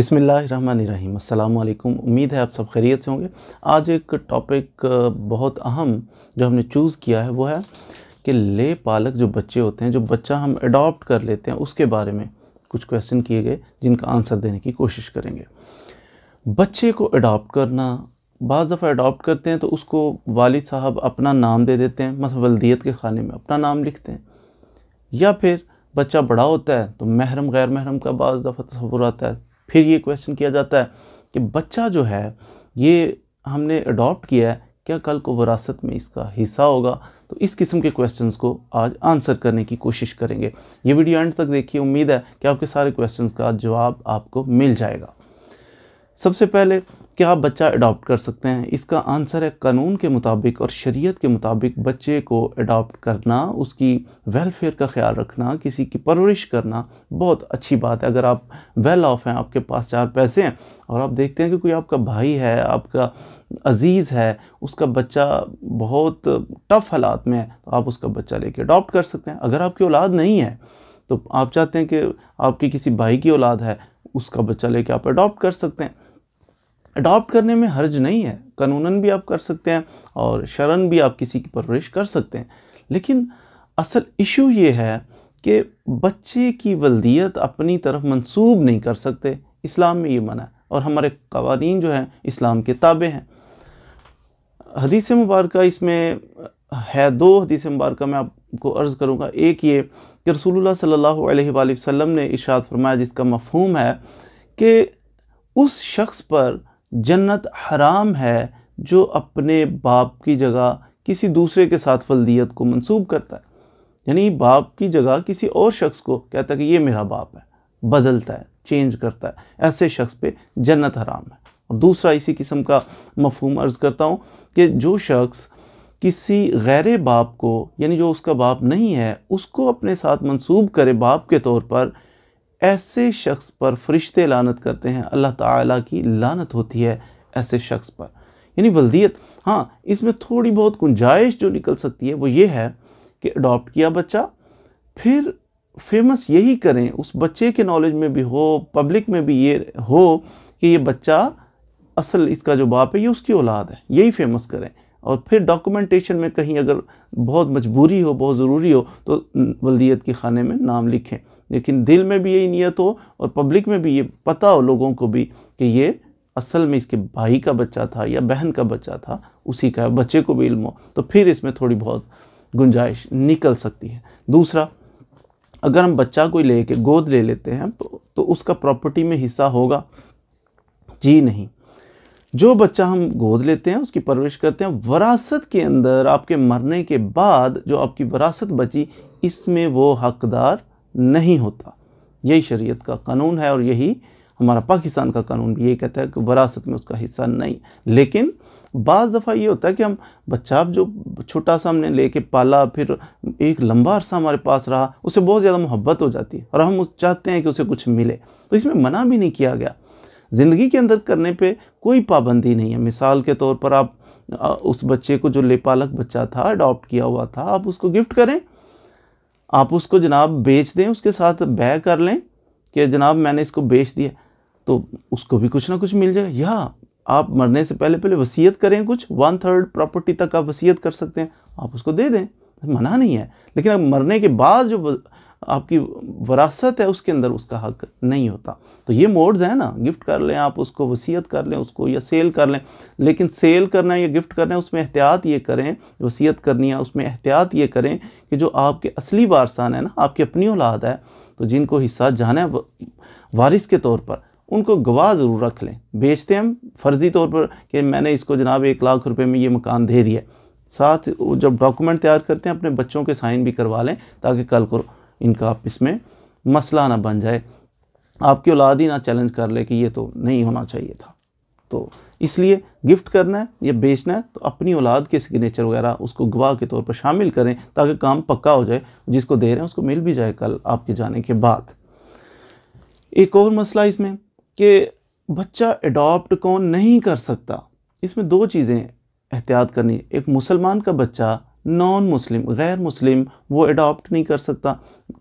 بسم اللہ الرحمن الرحیم السلام علیکم امید ہے آپ سب خیریت سے ہوں گے آج ایک ٹاپک بہت اہم جو ہم نے چوز کیا ہے وہ ہے کہ لے پالک جو بچے ہوتے ہیں جو بچہ ہم اڈاپٹ کر لیتے ہیں اس کے بارے میں کچھ کویشچن کیے گئے جن کا آنسر دینے کی کوشش کریں گے بچے کو اڈاپٹ کرنا بعض دفعہ اڈاپٹ کرتے ہیں تو اس کو والد صاحب اپنا نام دے دیتے ہیں مثلا ولدیت کے خانے میں اپنا نام لکھتے ہیں یا پھر بچہ بڑا ہوتا ہے تو محرم غیر محرم کا بعض دفعہ تصور آتا ہے پھر یہ کویشچن کیا جاتا ہے کہ بچہ جو ہے یہ ہم نے اڈاپٹ کیا ہے کیا کل کو وراثت میں اس کا حصہ ہوگا تو اس قسم کے questions کو آج آنسر کرنے کی کوشش کریں گے یہ ویڈیو اینڈ تک دیکھیے امید ہے کہ آپ کے سارے کویشچنس کا جواب آپ کو مل جائے گا سب سے پہلے کیا بچہ اڈاپٹ کر سکتے ہیں اس کا آنسر ہے قانون کے مطابق اور شریعت کے مطابق بچے کو اڈاپٹ کرنا اس کی ویلفیئر کا خیال رکھنا کسی کی پرورش کرنا بہت اچھی بات ہے اگر آپ ویل آف ہیں آپ کے پاس چار پیسے ہیں اور آپ دیکھتے ہیں کہ کوئی آپ کا بھائی ہے آپ کا عزیز ہے اس کا بچہ بہت ٹف حالات میں ہے تو آپ اس کا بچہ لے کے اڈاپٹ کر سکتے ہیں اگر آپ کی اولاد نہیں ہے تو آپ چاہتے ہیں کہ آپ کی کسی بھائی کی اولاد ہے اس کا بچہ لے کے آپ اڈاپٹ کر سکتے ہیں اڈاپٹ کرنے میں حرج نہیں ہے قانوناً بھی آپ کر سکتے ہیں اور شرن بھی آپ کسی کی پرورش کر سکتے ہیں لیکن اصل ایشو یہ ہے کہ بچے کی ولدیت اپنی طرف منسوب نہیں کر سکتے اسلام میں یہ منع ہے اور ہمارے قوانین جو ہیں اسلام کے تابع ہیں حدیث مبارکہ اس میں ہے دو حدیث مبارکہ میں آپ کو عرض کروں گا ایک یہ کہ رسول اللہ صلی اللہ علیہ وآلہ وسلم نے ارشاد فرمایا جس کا مفہوم ہے کہ اس شخص پر جنت حرام ہے جو اپنے باپ کی جگہ کسی دوسرے کے ساتھ فلدیت کو منسوب کرتا ہے یعنی باپ کی جگہ کسی اور شخص کو کہتا ہے کہ یہ میرا باپ ہے بدلتا ہے چینج کرتا ہے ایسے شخص پہ جنت حرام ہے اور دوسرا اسی قسم کا مفہوم عرض کرتا ہوں کہ جو شخص کسی غیر باپ کو یعنی جو اس کا باپ نہیں ہے اس کو اپنے ساتھ منسوب کرے باپ کے طور پر ایسے شخص پر فرشتے لانت کرتے ہیں اللہ تعالیٰ کی لانت ہوتی ہے ایسے شخص پر یعنی ولدیت ہاں اس میں تھوڑی بہت گنجائش جو نکل سکتی ہے وہ یہ ہے کہ اڈاپٹ کیا بچہ پھر فیمس یہی کریں اس بچے کے نالج میں بھی ہو پبلک میں بھی یہ ہو کہ یہ بچہ اصل اس کا جو باپ ہے یہ اس کی اولاد ہے یہی فیمس کریں اور پھر ڈاکومنٹیشن میں کہیں اگر بہت مجبوری ہو بہت ضروری ہو تو ولدیت کے خانے میں نام لکھیں لیکن دل میں بھی یہی نیت ہو اور پبلک میں بھی یہ پتہ ہو لوگوں کو بھی کہ یہ اصل میں اس کے بھائی کا بچہ تھا یا بہن کا بچہ تھا اسی کا بچے کو بھی علم ہو تو پھر اس میں تھوڑی بہت گنجائش نکل سکتی ہے دوسرا اگر ہم بچہ کوئی لے کے گود لے لیتے ہیں تو اس کا پراپرٹی میں حصہ ہوگا جی نہیں جو بچہ ہم گود لیتے ہیں اس کی پرورش کرتے ہیں وراثت کے اندر آپ کے مرنے کے بعد جو آپ کی وراثت بچی اس میں وہ حقدار نہیں ہوتا یہی شریعت کا قانون ہے اور یہی ہمارا پاکستان کا قانون بھی یہ کہتا ہے کہ وراثت میں اس کا حصہ نہیں لیکن بعض دفعہ یہ ہوتا ہے کہ ہم بچہ آپ جو چھوٹا سا ہم نے لے کے پالا پھر ایک لمبا عرصہ ہمارے پاس رہا اسے بہت زیادہ محبت ہو جاتی ہے اور ہم چاہتے ہیں کہ اسے کچھ ملے تو اس میں منع بھی نہیں کیا گیا زندگی کے اندر کرنے پہ کوئی پابندی نہیں ہے مثال کے طور پر آپ اس بچے کو جو لے پالک بچہ تھا اڈاپٹ کیا ہوا تھا آپ اس کو گفٹ کریں آپ اس کو جناب بیچ دیں اس کے ساتھ بے کر لیں کہ جناب میں نے اس کو بیچ دیا تو اس کو بھی کچھ نہ کچھ مل جائے یا آپ مرنے سے پہلے پہلے وصیت کریں کچھ ون تھرڈ پراپرٹی تک آپ وصیت کر سکتے ہیں آپ اس کو دے دیں منع نہیں ہے لیکن اب مرنے کے بعد جو آپ کی وراثت ہے اس کے اندر اس کا حق نہیں ہوتا تو یہ موڈز ہیں نا گفٹ کر لیں آپ اس کو وصیت کر لیں اس کو یا سیل کر لیں لیکن سیل کرنا یا گفٹ کرنا اس میں احتیاط یہ کریں وصیت کرنی ہے اس میں احتیاط یہ کریں کہ جو آپ کے اصلی وارثان ہیں نا آپ کی اپنی اولاد ہے تو جن کو حصہ جانا ہے وارث کے طور پر ان کو گواہ ضرور رکھ لیں بیچتے ہیں فرضی طور پر کہ میں نے اس کو جناب ایک لاکھ روپے میں یہ مکان دے دیا ساتھ جب ڈاکومنٹ تیار کرتے ہیں اپنے بچوں کے سائن بھی کروا لیں تاکہ کل کرو ان کا آپ اس میں مسئلہ نہ بن جائے آپ کی اولاد ہی نہ چیلنج کر لے کہ یہ تو نہیں ہونا چاہیے تھا تو اس لیے گفٹ کرنا ہے یا بیچنا ہے تو اپنی اولاد کے سگنیچر وغیرہ اس کو گواہ کے طور پر شامل کریں تاکہ کام پکا ہو جائے جس کو دے رہے ہیں اس کو مل بھی جائے کل آپ کے جانے کے بعد ایک اور مسئلہ اس میں کہ بچہ اڈاپٹ کون نہیں کر سکتا اس میں دو چیزیں احتیاط کرنی ایک مسلمان کا بچہ نان مسلم غیر مسلم وہ اڈاپٹ نہیں کر سکتا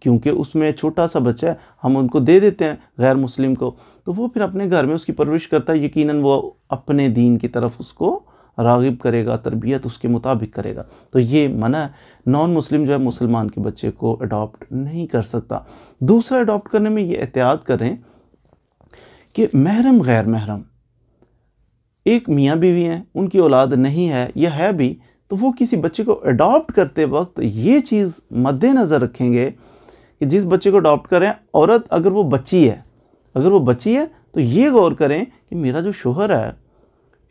کیونکہ اس میں چھوٹا سا بچہ ہے ہم ان کو دے دیتے ہیں غیر مسلم کو تو وہ پھر اپنے گھر میں اس کی پرورش کرتا ہے یقیناً وہ اپنے دین کی طرف اس کو راغب کرے گا تربیت اس کے مطابق کرے گا تو یہ منع ہے نان مسلم جو ہے مسلمان کے بچے کو اڈاپٹ نہیں کر سکتا دوسرا اڈاپٹ کرنے میں یہ احتیاط کریں کہ محرم غیر محرم ایک میاں بیوی ہیں ان کی اولاد نہیں ہے یہ ہے بھی تو وہ کسی بچے کو اڈاپٹ کرتے وقت یہ چیز مد نظر رکھیں گے کہ جس بچے کو اڈاپٹ کریں عورت اگر وہ بچی ہے اگر وہ بچی ہے تو یہ غور کریں کہ میرا جو شوہر ہے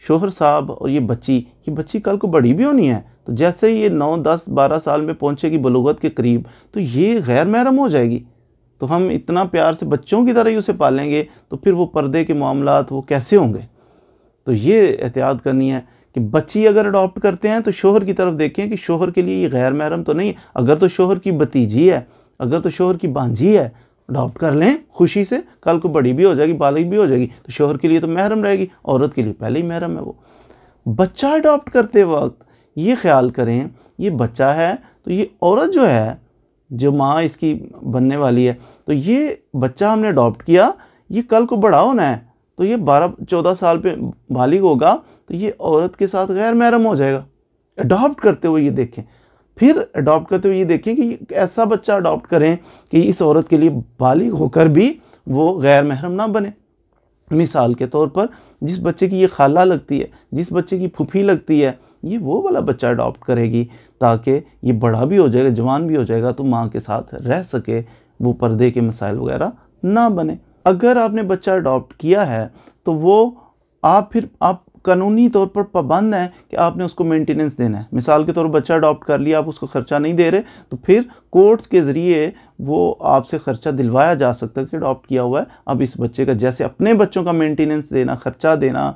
شوہر صاحب اور یہ بچی یہ بچی کل کو بڑی بھی ہونی ہے تو جیسے یہ نو دس بارہ سال میں پہنچے گی بلوغت کے قریب تو یہ غیر محرم ہو جائے گی تو ہم اتنا پیار سے بچوں کی طرح ہی اسے پالیں گے تو پھر وہ پردے کے معاملات وہ کیسے ہوں گے تو یہ احتیاط کرنی ہے کہ بچی اگر اڈاپٹ کرتے ہیں تو شوہر کی طرف دیکھیں کہ شوہر کے لیے یہ غیر محرم تو نہیں ہے اگر تو شوہر کی بتیجی ہے اگر تو شوہر کی بانجھی ہے اڈاپٹ کر لیں خوشی سے کل کو بڑی بھی ہو جائے گی بالغ بھی ہو جائے گی تو شوہر کے لیے تو محرم رہے گی عورت کے لیے پہلے ہی محرم ہے وہ بچہ اڈاپٹ کرتے وقت یہ خیال کریں یہ بچہ ہے تو یہ عورت جو ہے جو ماں اس کی بننے والی ہے تو یہ بچہ ہم نے اڈاپٹ کیا یہ کل کو بڑا ہونا ہے تو یہ بارہ چودہ سال پہ بالغ ہوگا تو یہ عورت کے ساتھ غیر محرم ہو جائے گا اڈاپٹ کرتے ہوئے یہ دیکھیں پھر اڈاپٹ کرتے ہوئے یہ دیکھیں کہ ایسا بچہ اڈاپٹ کریں کہ اس عورت کے لیے بالغ ہو کر بھی وہ غیر محرم نہ بنے مثال کے طور پر جس بچے کی یہ خالہ لگتی ہے جس بچے کی پھپھی لگتی ہے یہ وہ والا بچہ اڈاپٹ کرے گی تاکہ یہ بڑا بھی ہو جائے گا جوان بھی ہو جائے گا تو ماں کے ساتھ رہ سکے وہ پردے کے مسائل وغیرہ نہ بنے اگر آپ نے بچہ اڈاپٹ کیا ہے تو وہ آپ پھر آپ قانونی طور پر پابند ہیں کہ آپ نے اس کو مینٹیننس دینا ہے مثال کے طور پر بچہ اڈاپٹ کر لیا آپ اس کو خرچہ نہیں دے رہے تو پھر کورٹس کے ذریعے وہ آپ سے خرچہ دلوایا جا سکتا ہے کہ اڈاپٹ کیا ہوا ہے اب اس بچے کا جیسے اپنے بچوں کا مینٹیننس دینا خرچہ دینا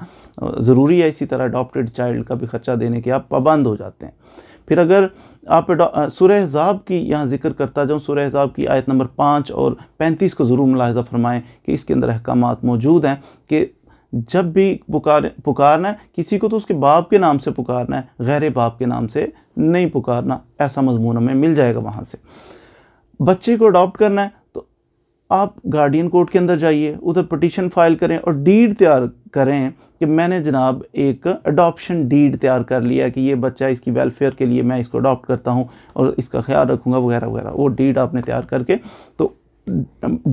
ضروری ہے اسی طرح اڈاپٹیڈ چائلڈ کا بھی خرچہ دینے کے آپ پابند ہو جاتے ہیں پھر اگر آپ سورہ حضاب کی یہاں ذکر کرتا جاؤں سورہ حضاب کی آیت نمبر پانچ اور پینتیس کو ضرور ملاحظہ فرمائیں کہ اس کے اندر احکامات موجود ہیں کہ جب بھی پکارنا ہے کسی کو تو اس کے باپ کے نام سے پکارنا ہے غیر باپ کے نام سے نہیں پکارنا ایسا مضمون ہمیں مل جائے گا وہاں سے بچے کو اڈاپٹ کرنا ہے آپ گارڈین کورٹ کے اندر جائیے ادھر پٹیشن فائل کریں اور ڈیڈ تیار کریں کہ میں نے جناب ایک اڈاپشن ڈیڈ تیار کر لیا کہ یہ بچہ اس کی ویلفیئر کے لیے میں اس کو اڈاپٹ کرتا ہوں اور اس کا خیال رکھوں گا وغیرہ وغیرہ وہ ڈیڈ آپ نے تیار کر کے تو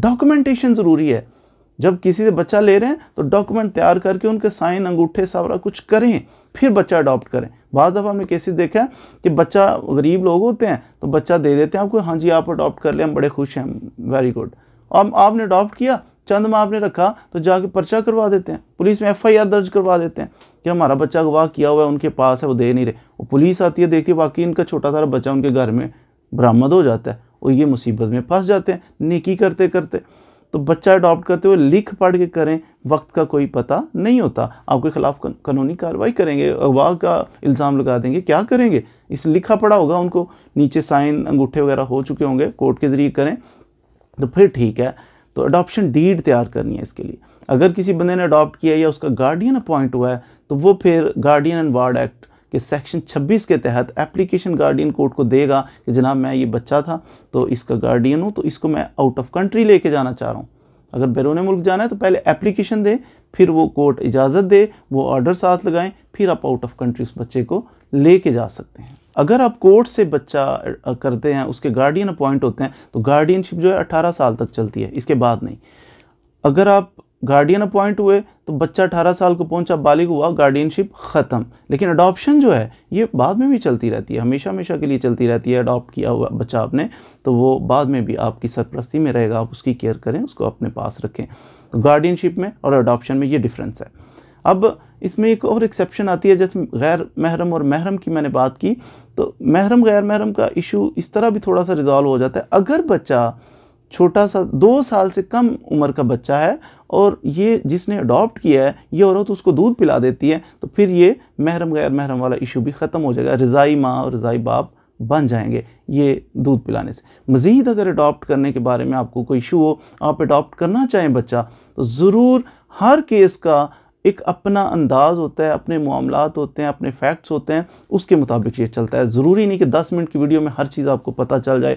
ڈاکومنٹیشن ضروری ہے جب کسی سے بچہ لے رہے ہیں تو ڈاکومنٹ تیار کر کے ان کے سائن انگوٹھے سورا کچھ کریں پھر بچہ اڈاپٹ کریں بعض دفعہ ہم نے کیسے دیکھا ہے کہ بچہ غریب لوگ ہوتے ہیں تو بچہ دے دیتے ہیں آپ کو ہاں جی آپ اڈاپٹ کر لیں ہم بڑے خوش ہیں ویری گڈ آپ نے اڈاپٹ کیا چند ماہ آپ نے رکھا تو جا کے پرچہ کروا دیتے ہیں پولیس میں ایف آئی آر درج کروا دیتے ہیں کہ ہمارا بچہ اغوا کیا ہوا ہے ان کے پاس ہے وہ دے نہیں رہے وہ پولیس آتی ہے دیکھتی ہے واقعی ان کا چھوٹا سارا بچہ ان کے گھر میں برآمد ہو جاتا ہے وہ یہ مصیبت میں پھنس جاتے ہیں نیکی کرتے کرتے تو بچہ اڈاپٹ کرتے ہوئے لکھ پڑھ کے کریں وقت کا کوئی پتہ نہیں ہوتا آپ کے خلاف قانونی کاروائی کریں گے اغوا کا الزام لگا دیں گے کیا کریں گے اس لکھا پڑا ہوگا ان کو نیچے سائن انگوٹھے وغیرہ ہو چکے ہوں گے کورٹ کے ذریعے کریں تو پھر ٹھیک ہے تو اڈاپشن ڈیڈ تیار کرنی ہے اس کے لیے اگر کسی بندے نے اڈاپٹ کیا یا اس کا گارڈین اپوائنٹ ہوا ہے تو وہ پھر گارڈین اینڈ وارڈ ایکٹ کہ سیکشن چھبیس کے تحت اپلیکیشن گارڈین کورٹ کو دے گا کہ جناب میں یہ بچہ تھا تو اس کا گارڈین ہوں تو اس کو میں آؤٹ آف کنٹری لے کے جانا چاہ رہا ہوں اگر بیرون ملک جانا ہے تو پہلے اپلیکیشن دے پھر وہ کورٹ اجازت دے وہ آرڈر ساتھ لگائیں پھر آپ آؤٹ آف کنٹری اس بچے کو لے کے جا سکتے ہیں اگر آپ کورٹ سے بچہ کرتے ہیں اس کے گارڈین اپوائنٹ ہوتے ہیں تو گارڈین شپ جو ہے اٹھارہ سال تک چلتی ہے اس کے بعد نہیں اگر آپ گارڈین اپوائنٹ ہوئے تو بچہ اٹھارہ سال کو پہنچا بالغ ہوا گارڈین شپ ختم لیکن اڈاپشن جو ہے یہ بعد میں بھی چلتی رہتی ہے ہمیشہ ہمیشہ کے لیے چلتی رہتی ہے اڈاپٹ کیا ہوا بچہ آپ نے تو وہ بعد میں بھی آپ کی سرپرستی میں رہے گا آپ اس کی کیئر کریں اس کو اپنے پاس رکھیں گارڈین شپ میں اور اڈاپشن میں یہ ڈفرینس ہے اب اس میں ایک اور ایکسیپشن آتی ہے جیسے غیر محرم اور محرم کی میں نے بات کی تو محرم غیر محرم کا ایشو اس طرح بھی تھوڑا سا ریزالو ہو جاتا ہے اگر بچہ چھوٹا سا دو سال سے کم عمر کا بچہ ہے اور یہ جس نے اڈاپٹ کیا ہے یہ عورت اس کو دودھ پلا دیتی ہے تو پھر یہ محرم غیر محرم والا ایشو بھی ختم ہو جائے گا رضائی ماں اور رضائی باپ بن جائیں گے یہ دودھ پلانے سے مزید اگر اڈاپٹ کرنے کے بارے میں آپ کو کوئی ایشو ہو آپ اڈاپٹ کرنا چاہیں بچہ تو ضرور ہر کیس کا ایک اپنا انداز ہوتا ہے اپنے معاملات ہوتے ہیں اپنے فیکٹس ہوتے ہیں اس کے مطابق یہ چلتا ہے ضروری نہیں کہ دس منٹ کی ویڈیو میں ہر چیز آپ کو پتہ چل جائے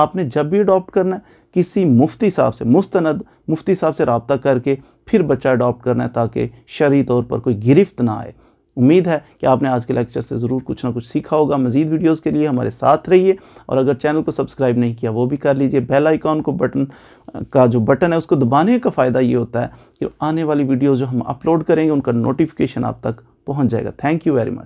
آپ نے جب بھی اڈاپٹ کرنا ہے کسی مفتی صاحب سے مستند مفتی صاحب سے رابطہ کر کے پھر بچہ اڈاپٹ کرنا ہے تاکہ شرعی طور پر کوئی گرفت نہ آئے امید ہے کہ آپ نے آج کے لیکچر سے ضرور کچھ نہ کچھ سیکھا ہوگا مزید ویڈیوز کے لیے ہمارے ساتھ رہیے اور اگر چینل کو سبسکرائب نہیں کیا وہ بھی کر لیجئے بیل آئیکن کو بٹن کا جو بٹن ہے اس کو دبانے کا فائدہ یہ ہوتا ہے کہ آنے والی ویڈیوز جو ہم اپلوڈ کریں گے ان کا نوٹیفکیشن آپ تک پہنچ جائے گا تھینک یو ویری مچ